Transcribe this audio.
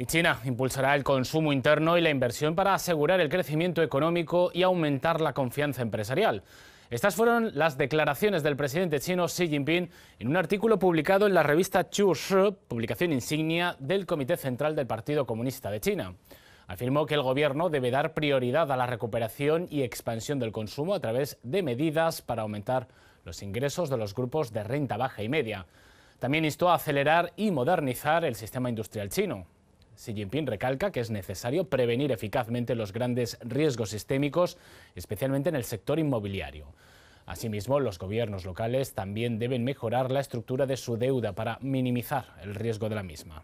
Y China impulsará el consumo interno y la inversión para asegurar el crecimiento económico y aumentar la confianza empresarial. Estas fueron las declaraciones del presidente chino Xi Jinping en un artículo publicado en la revista Chu Shi, publicación insignia del Comité Central del Partido Comunista de China. Afirmó que el gobierno debe dar prioridad a la recuperación y expansión del consumo a través de medidas para aumentar los ingresos de los grupos de renta baja y media. También instó a acelerar y modernizar el sistema industrial chino. Xi Jinping recalca que es necesario prevenir eficazmente los grandes riesgos sistémicos, especialmente en el sector inmobiliario. Asimismo, los gobiernos locales también deben mejorar la estructura de su deuda para minimizar el riesgo de la misma.